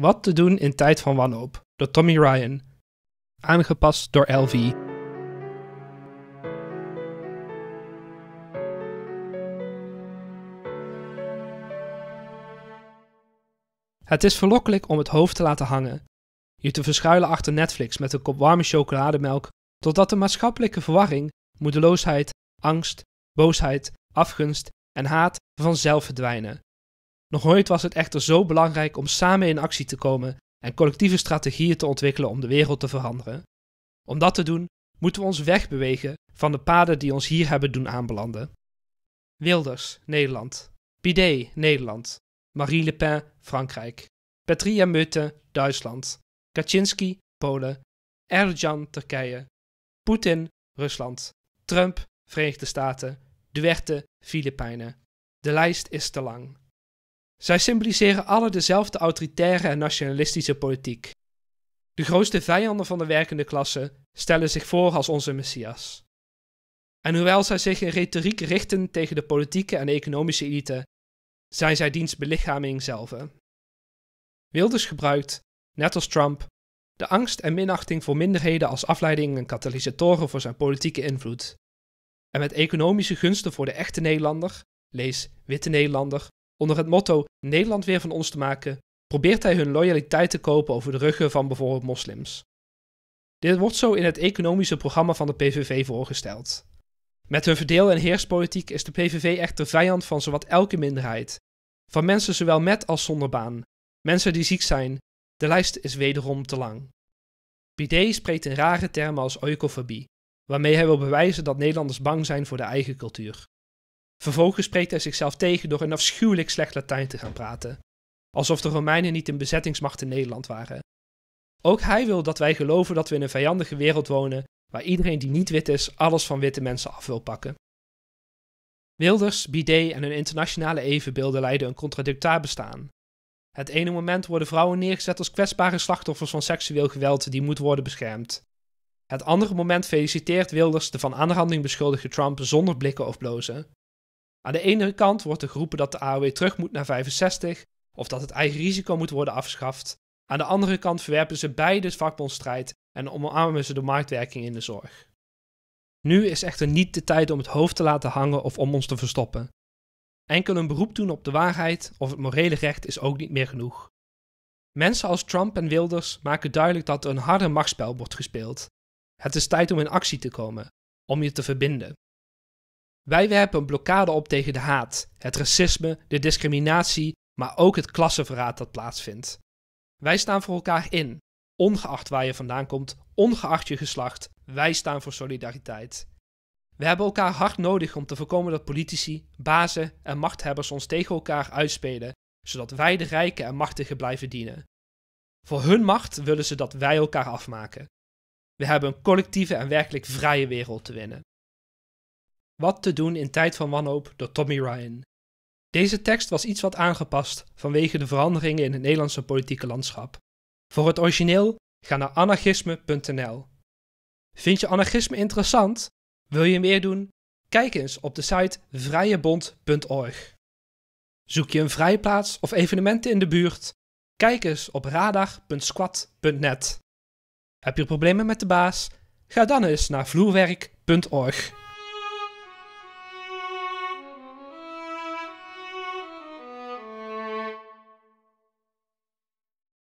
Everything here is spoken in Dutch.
Wat te doen in tijd van wanhoop door Tommy Ryan. Aangepast door LV. Het is verlokkelijk om het hoofd te laten hangen. Je te verschuilen achter Netflix met een kop warme chocolademelk, totdat de maatschappelijke verwarring, moedeloosheid, angst, boosheid, afgunst en haat vanzelf verdwijnen. Nog nooit was het echter zo belangrijk om samen in actie te komen en collectieve strategieën te ontwikkelen om de wereld te veranderen. Om dat te doen, moeten we ons wegbewegen van de paden die ons hier hebben doen aanbelanden. Wilders, Nederland. Pidé, Nederland. Marie Le Pen, Frankrijk. Petria Meutte, Duitsland. Kaczynski, Polen. Erdogan, Turkije. Poetin, Rusland. Trump, Verenigde Staten. Duerte, Filipijnen. De lijst is te lang. Zij symboliseren alle dezelfde autoritaire en nationalistische politiek. De grootste vijanden van de werkende klasse stellen zich voor als onze messias. En hoewel zij zich in retoriek richten tegen de politieke en economische elite, zijn zij dienstbelichaming belichaming zelf. Wilders gebruikt, net als Trump, de angst en minachting voor minderheden als afleiding en katalysatoren voor zijn politieke invloed. En met economische gunsten voor de echte Nederlander, lees witte Nederlander, Onder het motto Nederland weer van ons te maken, probeert hij hun loyaliteit te kopen over de ruggen van bijvoorbeeld moslims. Dit wordt zo in het economische programma van de PVV voorgesteld. Met hun verdeel- en heerspolitiek is de PVV echter vijand van zowat elke minderheid. Van mensen zowel met als zonder baan. Mensen die ziek zijn. De lijst is wederom te lang. Bidet spreekt in rare termen als oikofobie, waarmee hij wil bewijzen dat Nederlanders bang zijn voor de eigen cultuur. Vervolgens spreekt hij zichzelf tegen door een afschuwelijk slecht Latijn te gaan praten, alsof de Romeinen niet een bezettingsmacht in Nederland waren. Ook hij wil dat wij geloven dat we in een vijandige wereld wonen waar iedereen die niet wit is alles van witte mensen af wil pakken. Wilders, Bidet en hun internationale evenbeelden leiden een contradictair bestaan. Het ene moment worden vrouwen neergezet als kwetsbare slachtoffers van seksueel geweld die moet worden beschermd. Het andere moment feliciteert Wilders de van aanranding beschuldigde Trump zonder blikken of blozen. Aan de ene kant wordt er geroepen dat de AOW terug moet naar 65 of dat het eigen risico moet worden afgeschaft. Aan de andere kant verwerpen ze beide vakbondstrijd en omarmen ze de marktwerking in de zorg. Nu is echter niet de tijd om het hoofd te laten hangen of om ons te verstoppen. Enkel een beroep doen op de waarheid of het morele recht is ook niet meer genoeg. Mensen als Trump en Wilders maken duidelijk dat er een harde machtsspel wordt gespeeld. Het is tijd om in actie te komen, om je te verbinden. Wij werpen een blokkade op tegen de haat, het racisme, de discriminatie, maar ook het klassenverraad dat plaatsvindt. Wij staan voor elkaar in, ongeacht waar je vandaan komt, ongeacht je geslacht, wij staan voor solidariteit. We hebben elkaar hard nodig om te voorkomen dat politici, bazen en machthebbers ons tegen elkaar uitspelen, zodat wij de rijken en machtigen blijven dienen. Voor hun macht willen ze dat wij elkaar afmaken. We hebben een collectieve en werkelijk vrije wereld te winnen. Wat te doen in tijd van wanhoop door Tommy Ryan. Deze tekst was iets wat aangepast vanwege de veranderingen in het Nederlandse politieke landschap. Voor het origineel ga naar anarchisme.nl. Vind je anarchisme interessant? Wil je meer doen? Kijk eens op de site vrijebond.org. Zoek je een plaats of evenementen in de buurt? Kijk eens op radar.squat.net. Heb je problemen met de baas? Ga dan eens naar vloerwerk.org.